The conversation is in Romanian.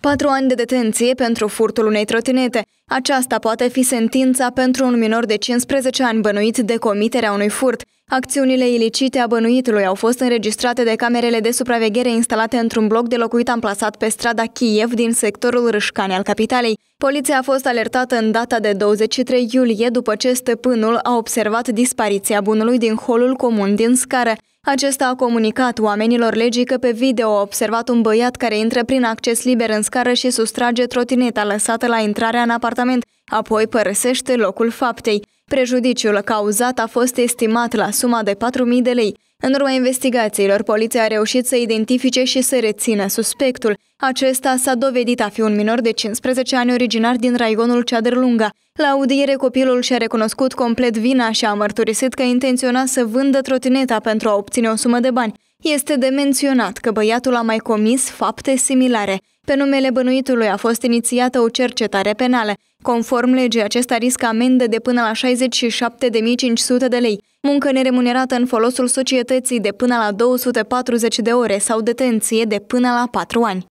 Patru ani de detenție pentru furtul unei trotinete. Aceasta poate fi sentința pentru un minor de 15 ani bănuit de comiterea unui furt. Acțiunile ilicite a bănuitului au fost înregistrate de camerele de supraveghere instalate într-un bloc de locuit amplasat pe strada Kiev din sectorul Râșcane al capitalei. Poliția a fost alertată în data de 23 iulie după ce stăpânul a observat dispariția bunului din holul comun din scară. Acesta a comunicat oamenilor legii că pe video a observat un băiat care intră prin acces liber în scară și sustrage trotineta lăsată la intrarea în apartament, apoi părăsește locul faptei. Prejudiciul cauzat a fost estimat la suma de 4.000 de lei. În urma investigațiilor, poliția a reușit să identifice și să rețină suspectul. Acesta s-a dovedit a fi un minor de 15 ani originar din Raigonul Ceaderlunga. La audiere, copilul și-a recunoscut complet vina și a mărturisit că intenționa să vândă trotineta pentru a obține o sumă de bani. Este de menționat că băiatul a mai comis fapte similare. Pe numele bănuitului a fost inițiată o cercetare penală. Conform legii, acesta riscă amendă de până la 67.500 de lei, muncă neremunerată în folosul societății de până la 240 de ore sau detenție de până la 4 ani.